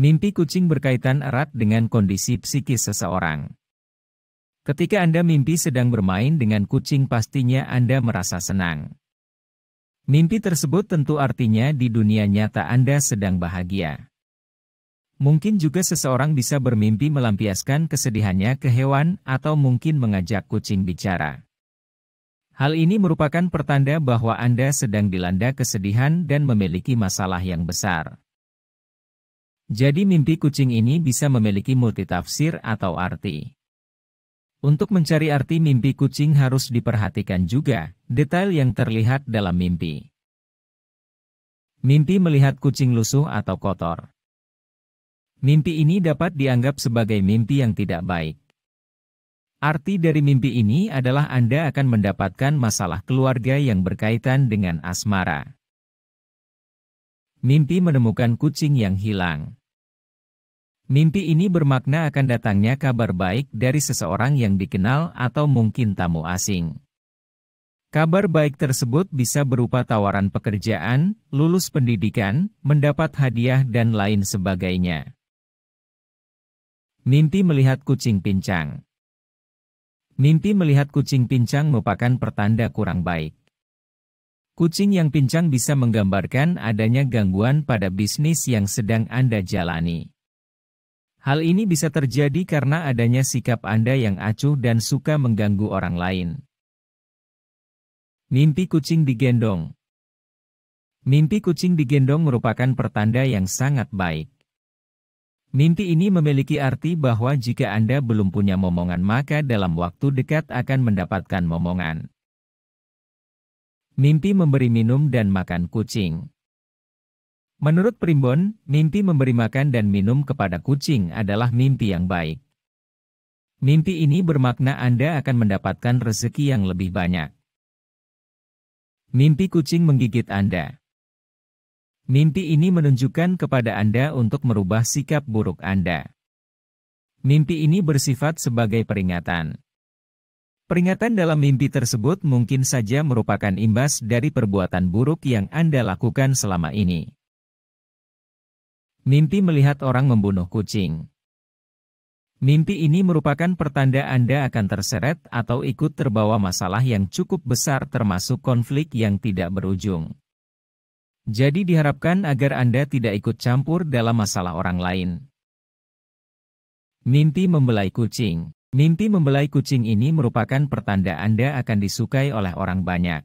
Mimpi kucing berkaitan erat dengan kondisi psikis seseorang. Ketika Anda mimpi sedang bermain dengan kucing, pastinya Anda merasa senang. Mimpi tersebut tentu artinya di dunia nyata Anda sedang bahagia. Mungkin juga seseorang bisa bermimpi melampiaskan kesedihannya ke hewan atau mungkin mengajak kucing bicara. Hal ini merupakan pertanda bahwa Anda sedang dilanda kesedihan dan memiliki masalah yang besar. Jadi mimpi kucing ini bisa memiliki multitafsir atau arti. Untuk mencari arti mimpi kucing harus diperhatikan juga, detail yang terlihat dalam mimpi. Mimpi melihat kucing lusuh atau kotor. Mimpi ini dapat dianggap sebagai mimpi yang tidak baik. Arti dari mimpi ini adalah Anda akan mendapatkan masalah keluarga yang berkaitan dengan asmara. Mimpi menemukan kucing yang hilang. Mimpi ini bermakna akan datangnya kabar baik dari seseorang yang dikenal atau mungkin tamu asing. Kabar baik tersebut bisa berupa tawaran pekerjaan, lulus pendidikan, mendapat hadiah dan lain sebagainya. Mimpi melihat kucing pincang Mimpi melihat kucing pincang merupakan pertanda kurang baik. Kucing yang pincang bisa menggambarkan adanya gangguan pada bisnis yang sedang Anda jalani. Hal ini bisa terjadi karena adanya sikap Anda yang acuh dan suka mengganggu orang lain. Mimpi kucing digendong Mimpi kucing digendong merupakan pertanda yang sangat baik. Mimpi ini memiliki arti bahwa jika Anda belum punya momongan maka dalam waktu dekat akan mendapatkan momongan. Mimpi memberi minum dan makan kucing Menurut Primbon, mimpi memberi makan dan minum kepada kucing adalah mimpi yang baik. Mimpi ini bermakna Anda akan mendapatkan rezeki yang lebih banyak. Mimpi kucing menggigit Anda. Mimpi ini menunjukkan kepada Anda untuk merubah sikap buruk Anda. Mimpi ini bersifat sebagai peringatan. Peringatan dalam mimpi tersebut mungkin saja merupakan imbas dari perbuatan buruk yang Anda lakukan selama ini. Mimpi melihat orang membunuh kucing. Mimpi ini merupakan pertanda Anda akan terseret atau ikut terbawa masalah yang cukup besar termasuk konflik yang tidak berujung. Jadi diharapkan agar Anda tidak ikut campur dalam masalah orang lain. Mimpi membelai kucing. Mimpi membelai kucing ini merupakan pertanda Anda akan disukai oleh orang banyak.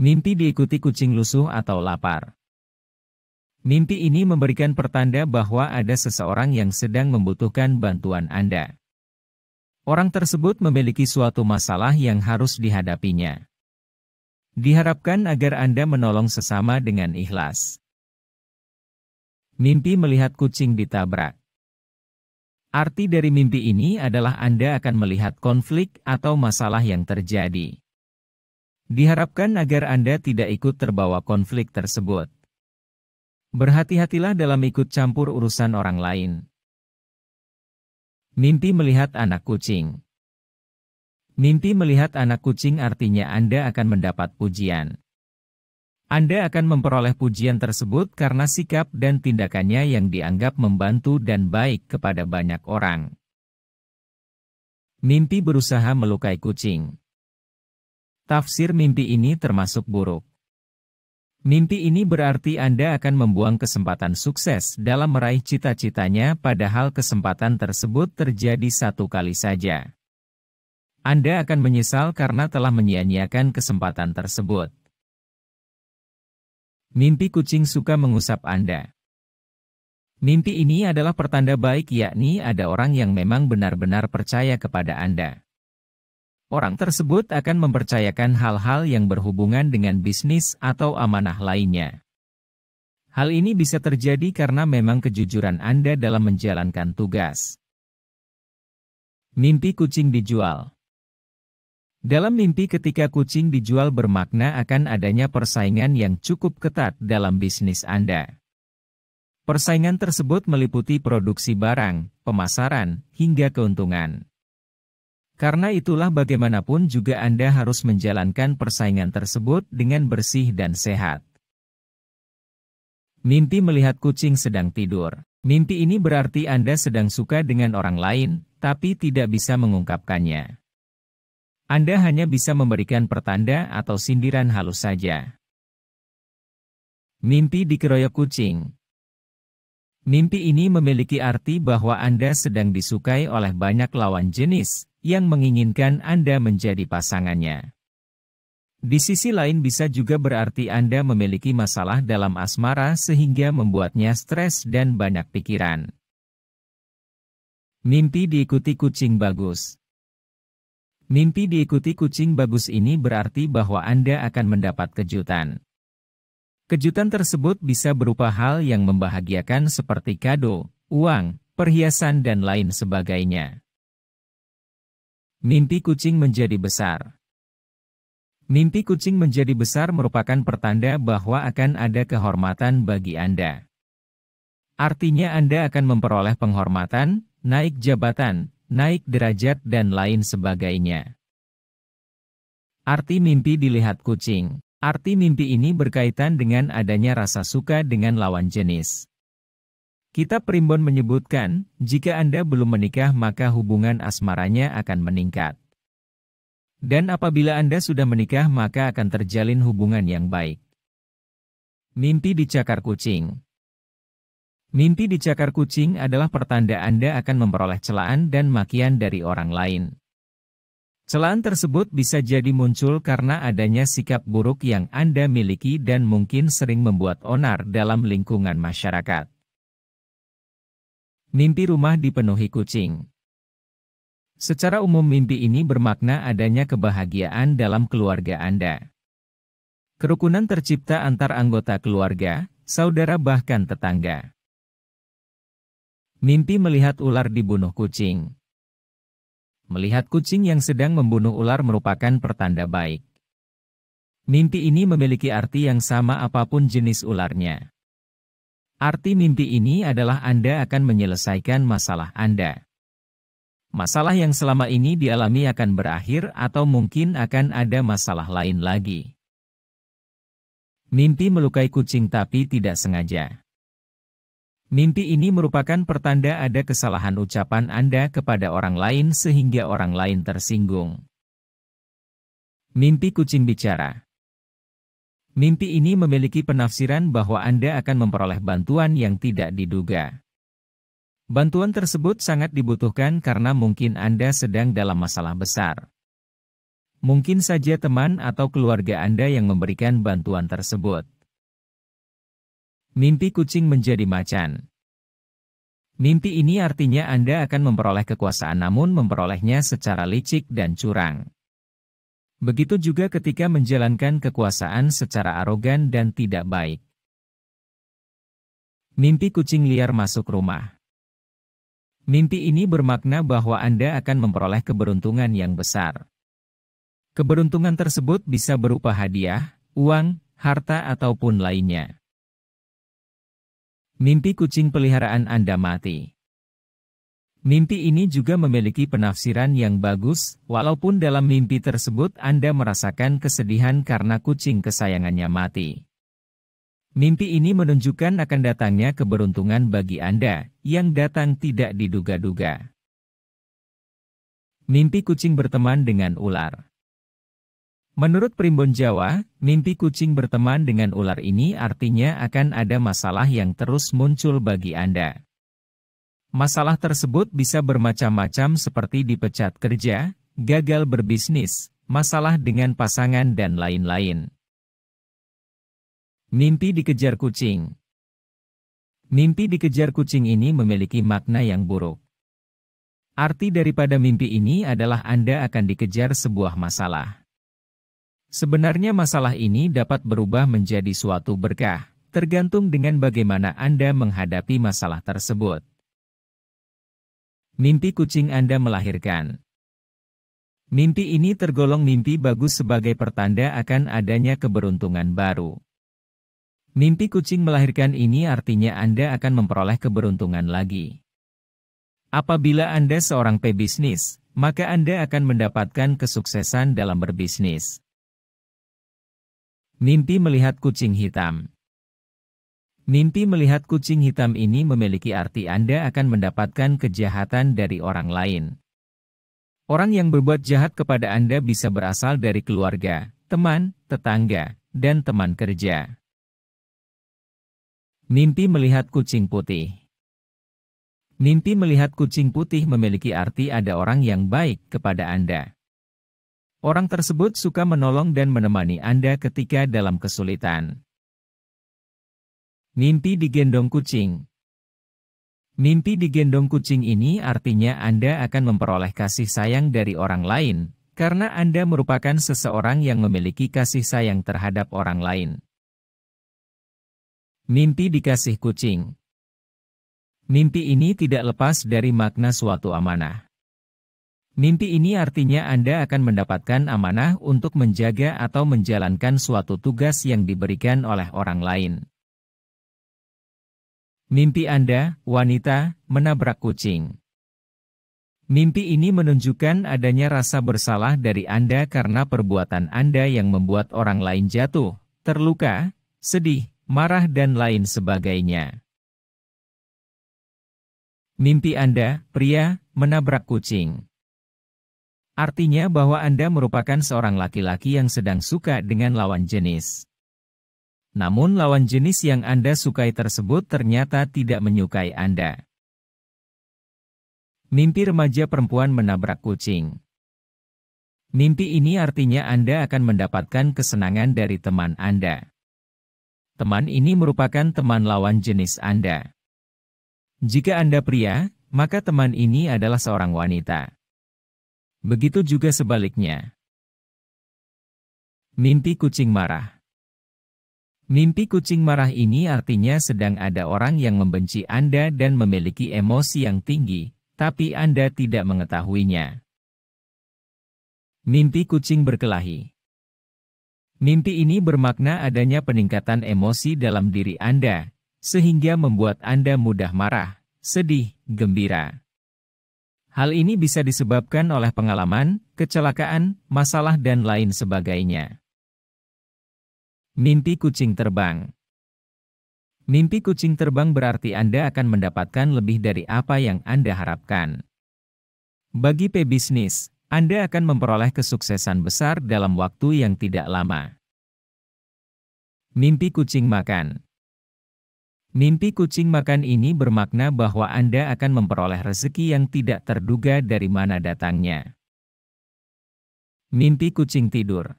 Mimpi diikuti kucing lusuh atau lapar. Mimpi ini memberikan pertanda bahwa ada seseorang yang sedang membutuhkan bantuan Anda. Orang tersebut memiliki suatu masalah yang harus dihadapinya. Diharapkan agar Anda menolong sesama dengan ikhlas. Mimpi melihat kucing ditabrak. Arti dari mimpi ini adalah Anda akan melihat konflik atau masalah yang terjadi. Diharapkan agar Anda tidak ikut terbawa konflik tersebut. Berhati-hatilah dalam ikut campur urusan orang lain. Mimpi melihat anak kucing. Mimpi melihat anak kucing artinya Anda akan mendapat pujian. Anda akan memperoleh pujian tersebut karena sikap dan tindakannya yang dianggap membantu dan baik kepada banyak orang. Mimpi berusaha melukai kucing. Tafsir mimpi ini termasuk buruk. Mimpi ini berarti Anda akan membuang kesempatan sukses dalam meraih cita-citanya padahal kesempatan tersebut terjadi satu kali saja. Anda akan menyesal karena telah menyia-nyiakan kesempatan tersebut. Mimpi kucing suka mengusap Anda. Mimpi ini adalah pertanda baik yakni ada orang yang memang benar-benar percaya kepada Anda. Orang tersebut akan mempercayakan hal-hal yang berhubungan dengan bisnis atau amanah lainnya. Hal ini bisa terjadi karena memang kejujuran Anda dalam menjalankan tugas. Mimpi kucing dijual Dalam mimpi ketika kucing dijual bermakna akan adanya persaingan yang cukup ketat dalam bisnis Anda. Persaingan tersebut meliputi produksi barang, pemasaran, hingga keuntungan. Karena itulah bagaimanapun juga Anda harus menjalankan persaingan tersebut dengan bersih dan sehat. Mimpi melihat kucing sedang tidur. Mimpi ini berarti Anda sedang suka dengan orang lain, tapi tidak bisa mengungkapkannya. Anda hanya bisa memberikan pertanda atau sindiran halus saja. Mimpi dikeroyok kucing. Mimpi ini memiliki arti bahwa Anda sedang disukai oleh banyak lawan jenis, yang menginginkan Anda menjadi pasangannya. Di sisi lain bisa juga berarti Anda memiliki masalah dalam asmara sehingga membuatnya stres dan banyak pikiran. Mimpi diikuti kucing bagus Mimpi diikuti kucing bagus ini berarti bahwa Anda akan mendapat kejutan. Kejutan tersebut bisa berupa hal yang membahagiakan seperti kado, uang, perhiasan dan lain sebagainya. Mimpi kucing menjadi besar. Mimpi kucing menjadi besar merupakan pertanda bahwa akan ada kehormatan bagi Anda. Artinya Anda akan memperoleh penghormatan, naik jabatan, naik derajat dan lain sebagainya. Arti mimpi dilihat kucing. Arti mimpi ini berkaitan dengan adanya rasa suka dengan lawan jenis. Kitab Primbon menyebutkan, jika Anda belum menikah maka hubungan asmaranya akan meningkat. Dan apabila Anda sudah menikah maka akan terjalin hubungan yang baik. Mimpi di cakar kucing Mimpi di cakar kucing adalah pertanda Anda akan memperoleh celaan dan makian dari orang lain. Celaan tersebut bisa jadi muncul karena adanya sikap buruk yang Anda miliki dan mungkin sering membuat onar dalam lingkungan masyarakat. Mimpi rumah dipenuhi kucing. Secara umum mimpi ini bermakna adanya kebahagiaan dalam keluarga Anda. Kerukunan tercipta antar anggota keluarga, saudara bahkan tetangga. Mimpi melihat ular dibunuh kucing. Melihat kucing yang sedang membunuh ular merupakan pertanda baik. Mimpi ini memiliki arti yang sama apapun jenis ularnya. Arti mimpi ini adalah Anda akan menyelesaikan masalah Anda. Masalah yang selama ini dialami akan berakhir atau mungkin akan ada masalah lain lagi. Mimpi melukai kucing tapi tidak sengaja. Mimpi ini merupakan pertanda ada kesalahan ucapan Anda kepada orang lain sehingga orang lain tersinggung. Mimpi kucing bicara. Mimpi ini memiliki penafsiran bahwa Anda akan memperoleh bantuan yang tidak diduga. Bantuan tersebut sangat dibutuhkan karena mungkin Anda sedang dalam masalah besar. Mungkin saja teman atau keluarga Anda yang memberikan bantuan tersebut. Mimpi kucing menjadi macan. Mimpi ini artinya Anda akan memperoleh kekuasaan namun memperolehnya secara licik dan curang. Begitu juga ketika menjalankan kekuasaan secara arogan dan tidak baik. Mimpi kucing liar masuk rumah. Mimpi ini bermakna bahwa Anda akan memperoleh keberuntungan yang besar. Keberuntungan tersebut bisa berupa hadiah, uang, harta ataupun lainnya. Mimpi kucing peliharaan Anda mati. Mimpi ini juga memiliki penafsiran yang bagus, walaupun dalam mimpi tersebut Anda merasakan kesedihan karena kucing kesayangannya mati. Mimpi ini menunjukkan akan datangnya keberuntungan bagi Anda, yang datang tidak diduga-duga. Mimpi kucing berteman dengan ular Menurut Primbon Jawa, mimpi kucing berteman dengan ular ini artinya akan ada masalah yang terus muncul bagi Anda. Masalah tersebut bisa bermacam-macam seperti dipecat kerja, gagal berbisnis, masalah dengan pasangan dan lain-lain. Mimpi dikejar kucing Mimpi dikejar kucing ini memiliki makna yang buruk. Arti daripada mimpi ini adalah Anda akan dikejar sebuah masalah. Sebenarnya masalah ini dapat berubah menjadi suatu berkah, tergantung dengan bagaimana Anda menghadapi masalah tersebut. Mimpi kucing Anda melahirkan. Mimpi ini tergolong mimpi bagus sebagai pertanda akan adanya keberuntungan baru. Mimpi kucing melahirkan ini artinya Anda akan memperoleh keberuntungan lagi. Apabila Anda seorang pebisnis, maka Anda akan mendapatkan kesuksesan dalam berbisnis. Mimpi melihat kucing hitam. Mimpi melihat kucing hitam ini memiliki arti Anda akan mendapatkan kejahatan dari orang lain. Orang yang berbuat jahat kepada Anda bisa berasal dari keluarga, teman, tetangga, dan teman kerja. Mimpi melihat kucing putih Mimpi melihat kucing putih memiliki arti ada orang yang baik kepada Anda. Orang tersebut suka menolong dan menemani Anda ketika dalam kesulitan. Mimpi digendong kucing. Mimpi digendong kucing ini artinya Anda akan memperoleh kasih sayang dari orang lain, karena Anda merupakan seseorang yang memiliki kasih sayang terhadap orang lain. Mimpi dikasih kucing. Mimpi ini tidak lepas dari makna suatu amanah. Mimpi ini artinya Anda akan mendapatkan amanah untuk menjaga atau menjalankan suatu tugas yang diberikan oleh orang lain. Mimpi Anda, wanita, menabrak kucing. Mimpi ini menunjukkan adanya rasa bersalah dari Anda karena perbuatan Anda yang membuat orang lain jatuh, terluka, sedih, marah dan lain sebagainya. Mimpi Anda, pria, menabrak kucing. Artinya bahwa Anda merupakan seorang laki-laki yang sedang suka dengan lawan jenis namun lawan jenis yang Anda sukai tersebut ternyata tidak menyukai Anda. Mimpi remaja perempuan menabrak kucing. Mimpi ini artinya Anda akan mendapatkan kesenangan dari teman Anda. Teman ini merupakan teman lawan jenis Anda. Jika Anda pria, maka teman ini adalah seorang wanita. Begitu juga sebaliknya. Mimpi kucing marah. Mimpi kucing marah ini artinya sedang ada orang yang membenci Anda dan memiliki emosi yang tinggi, tapi Anda tidak mengetahuinya. Mimpi kucing berkelahi Mimpi ini bermakna adanya peningkatan emosi dalam diri Anda, sehingga membuat Anda mudah marah, sedih, gembira. Hal ini bisa disebabkan oleh pengalaman, kecelakaan, masalah dan lain sebagainya. Mimpi kucing terbang. Mimpi kucing terbang berarti Anda akan mendapatkan lebih dari apa yang Anda harapkan. Bagi pebisnis, Anda akan memperoleh kesuksesan besar dalam waktu yang tidak lama. Mimpi kucing makan. Mimpi kucing makan ini bermakna bahwa Anda akan memperoleh rezeki yang tidak terduga dari mana datangnya. Mimpi kucing tidur.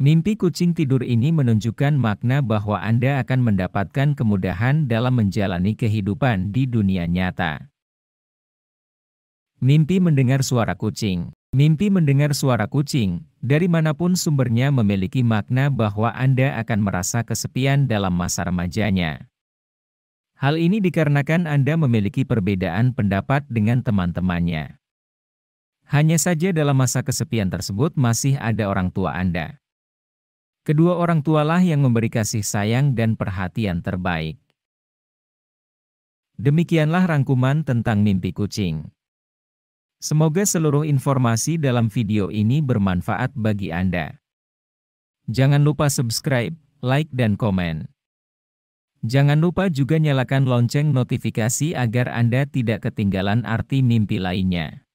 Mimpi kucing tidur ini menunjukkan makna bahwa Anda akan mendapatkan kemudahan dalam menjalani kehidupan di dunia nyata. Mimpi mendengar suara kucing. Mimpi mendengar suara kucing, dari manapun sumbernya memiliki makna bahwa Anda akan merasa kesepian dalam masa remajanya. Hal ini dikarenakan Anda memiliki perbedaan pendapat dengan teman-temannya. Hanya saja dalam masa kesepian tersebut masih ada orang tua Anda. Kedua orang tualah yang memberi kasih sayang dan perhatian terbaik. Demikianlah rangkuman tentang mimpi kucing. Semoga seluruh informasi dalam video ini bermanfaat bagi Anda. Jangan lupa subscribe, like dan komen. Jangan lupa juga nyalakan lonceng notifikasi agar Anda tidak ketinggalan arti mimpi lainnya.